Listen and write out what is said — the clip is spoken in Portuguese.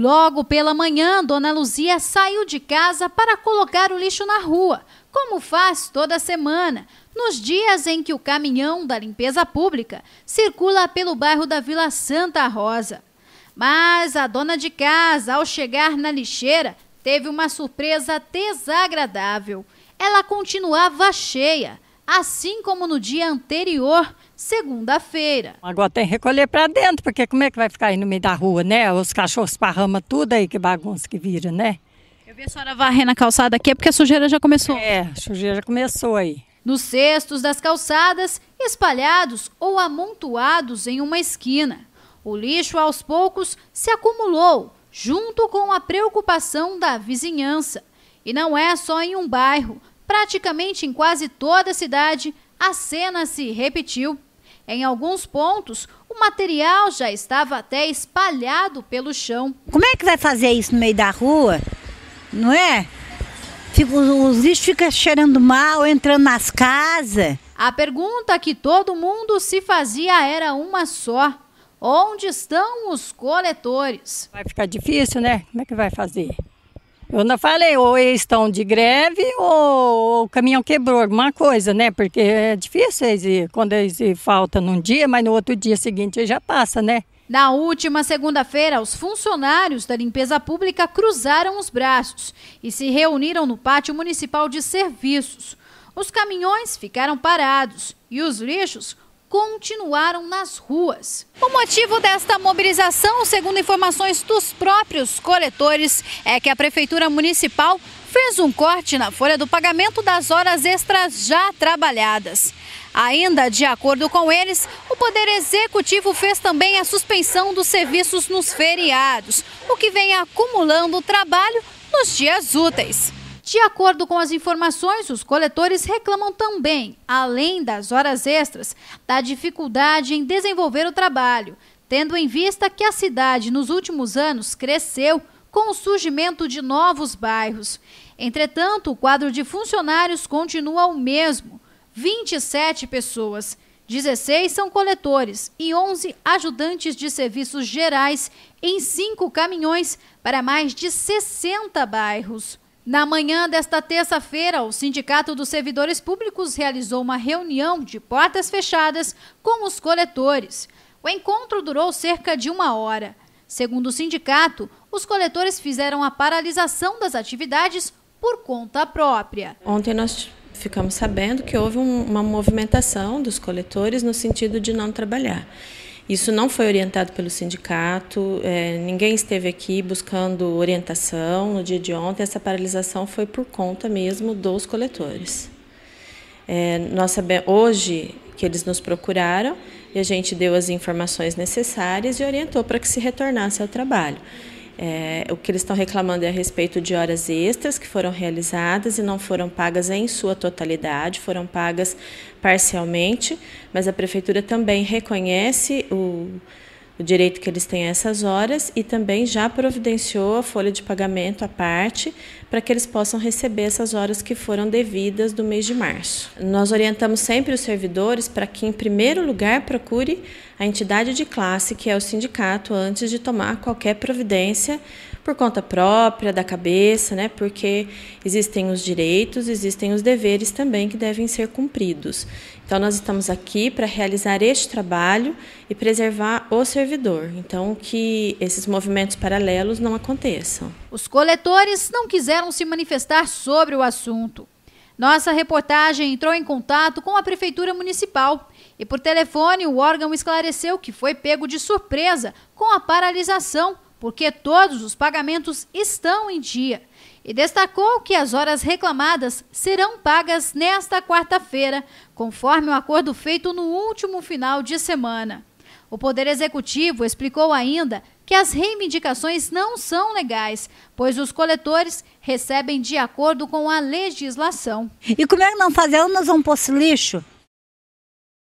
Logo pela manhã, Dona Luzia saiu de casa para colocar o lixo na rua, como faz toda semana, nos dias em que o caminhão da limpeza pública circula pelo bairro da Vila Santa Rosa. Mas a dona de casa, ao chegar na lixeira, teve uma surpresa desagradável. Ela continuava cheia assim como no dia anterior, segunda-feira. Agora tem que recolher para dentro, porque como é que vai ficar aí no meio da rua, né? Os cachorros parrama tudo aí, que bagunça que vira, né? Eu vi a senhora varrendo a calçada aqui, é porque a sujeira já começou. É, a sujeira já começou aí. Nos cestos das calçadas, espalhados ou amontoados em uma esquina. O lixo aos poucos se acumulou, junto com a preocupação da vizinhança. E não é só em um bairro praticamente em quase toda a cidade, a cena se repetiu. Em alguns pontos, o material já estava até espalhado pelo chão. Como é que vai fazer isso no meio da rua? Não é? os lixos ficam cheirando mal, entrando nas casas. A pergunta que todo mundo se fazia era uma só: onde estão os coletores? Vai ficar difícil, né? Como é que vai fazer? Eu não falei, ou eles estão de greve ou o caminhão quebrou, alguma coisa, né? Porque é difícil eles ir. Quando eles faltam num dia, mas no outro dia seguinte já passa, né? Na última segunda-feira, os funcionários da limpeza pública cruzaram os braços e se reuniram no pátio municipal de serviços. Os caminhões ficaram parados e os lixos continuaram nas ruas. O motivo desta mobilização, segundo informações dos próprios coletores, é que a Prefeitura Municipal fez um corte na folha do pagamento das horas extras já trabalhadas. Ainda de acordo com eles, o Poder Executivo fez também a suspensão dos serviços nos feriados, o que vem acumulando trabalho nos dias úteis. De acordo com as informações, os coletores reclamam também, além das horas extras, da dificuldade em desenvolver o trabalho, tendo em vista que a cidade nos últimos anos cresceu com o surgimento de novos bairros. Entretanto, o quadro de funcionários continua o mesmo: 27 pessoas. 16 são coletores e 11 ajudantes de serviços gerais em cinco caminhões para mais de 60 bairros. Na manhã desta terça-feira, o Sindicato dos Servidores Públicos realizou uma reunião de portas fechadas com os coletores. O encontro durou cerca de uma hora. Segundo o sindicato, os coletores fizeram a paralisação das atividades por conta própria. Ontem nós ficamos sabendo que houve um, uma movimentação dos coletores no sentido de não trabalhar. Isso não foi orientado pelo sindicato, é, ninguém esteve aqui buscando orientação no dia de ontem, essa paralisação foi por conta mesmo dos coletores. É, nós sabemos, hoje que eles nos procuraram e a gente deu as informações necessárias e orientou para que se retornasse ao trabalho. É, o que eles estão reclamando é a respeito de horas extras que foram realizadas e não foram pagas em sua totalidade, foram pagas parcialmente, mas a prefeitura também reconhece o o direito que eles têm a essas horas e também já providenciou a folha de pagamento à parte para que eles possam receber essas horas que foram devidas do mês de março. Nós orientamos sempre os servidores para que, em primeiro lugar, procure a entidade de classe, que é o sindicato, antes de tomar qualquer providência por conta própria, da cabeça, né? Porque existem os direitos, existem os deveres também que devem ser cumpridos. Então, nós estamos aqui para realizar este trabalho e preservar o servidor. Então, que esses movimentos paralelos não aconteçam. Os coletores não quiseram se manifestar sobre o assunto. Nossa reportagem entrou em contato com a Prefeitura Municipal e, por telefone, o órgão esclareceu que foi pego de surpresa com a paralisação porque todos os pagamentos estão em dia. E destacou que as horas reclamadas serão pagas nesta quarta-feira, conforme o acordo feito no último final de semana. O Poder Executivo explicou ainda que as reivindicações não são legais, pois os coletores recebem de acordo com a legislação. E como é que não fazemos um poço lixo?